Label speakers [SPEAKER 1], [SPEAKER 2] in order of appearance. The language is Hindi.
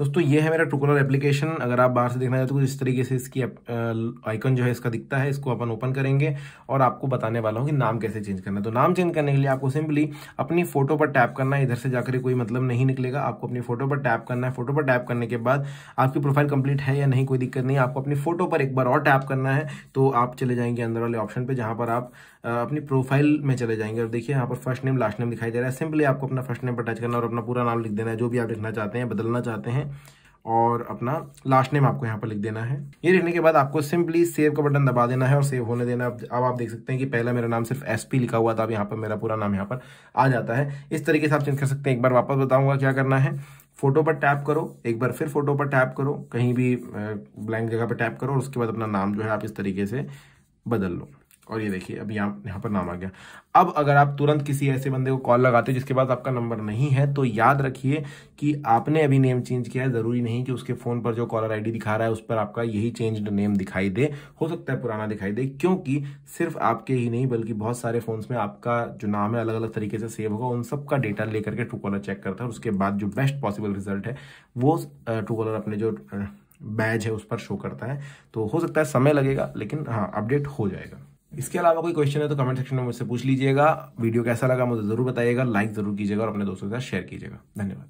[SPEAKER 1] दोस्तों ये है मेरा ट्रूकॉलर एप्लीकेशन अगर आप बाहर से देखना चाहते हो तो इस तरीके से इसकी आइकन जो है इसका दिखता है इसको अपन ओपन करेंगे और आपको बताने वाला हूँ कि नाम कैसे चेंज करना है तो नाम चेंज करने के लिए आपको सिंपली अपनी फोटो पर टैप करना है इधर से जाकर कोई मतलब नहीं निकलेगा आपको अपनी फोटो पर टैप करना है फोटो पर टैप करने के बाद आपकी प्रोफाइल कंप्लीट है या नहीं कोई दिक्कत नहीं आपको अपनी फोटो पर एक बार और टैप करना है तो आप चले जाएंगे अंदर वाले ऑप्शन पर जहाँ पर आप अपनी प्रोफाइल में चले जाएंगे और देखिए यहाँ पर फर्स्ट नेम लास्ट नेम दिखाई दे रहा है सिंपली आपको अपना फर्स्ट नेम पर टच करना और अपना पूरा नाम लिख देना है जो भी आप लिखना चाहते हैं बदलना चाहते हैं और अपना लास्ट नेम आपको यहाँ पर लिख देना है ये लिखने के बाद आपको सिंपली सेव का बटन दबा देना है और सेव होने देना अब आप देख सकते हैं कि पहला मेरा नाम सिर्फ एस पी लिखा हुआ था अब यहाँ पर मेरा पूरा नाम यहाँ पर आ जाता है इस तरीके से आप चेंज कर सकते हैं एक बार वापस बताऊंगा क्या करना है फोटो पर टैप करो एक बार फिर फोटो पर टैप करो कहीं भी ब्लैंक जगह पर टैप करो और उसके बाद अपना नाम जो है आप इस तरीके से बदल लो और ये देखिए अब यहाँ यहाँ पर नाम आ गया अब अगर आप तुरंत किसी ऐसे बंदे को कॉल लगाते हो जिसके पास आपका नंबर नहीं है तो याद रखिए कि आपने अभी नेम चेंज किया है ज़रूरी नहीं कि उसके फ़ोन पर जो कॉलर आईडी दिखा रहा है उस पर आपका यही चेंज्ड नेम दिखाई दे हो सकता है पुराना दिखाई दे क्योंकि सिर्फ आपके ही नहीं बल्कि बहुत सारे फ़ोन्स में आपका जो नाम है अलग अलग तरीके से सेव होगा उन सबका डेटा लेकर के ट्रू कॉलर चेक करता है उसके बाद जो बेस्ट पॉसिबल रिजल्ट है वो ट्रू कॉलर अपने जो बैज है उस पर शो करता है तो हो सकता है समय लगेगा लेकिन हाँ अपडेट हो जाएगा इसके अलावा कोई क्वेश्चन है तो कमेंट सेक्शन में मुझसे पूछ लीजिएगा वीडियो कैसा लगा मुझे ज़रूर बताइएगा लाइक ज़रूर कीजिएगा और अपने दोस्तों के साथ शेयर कीजिएगा धन्यवाद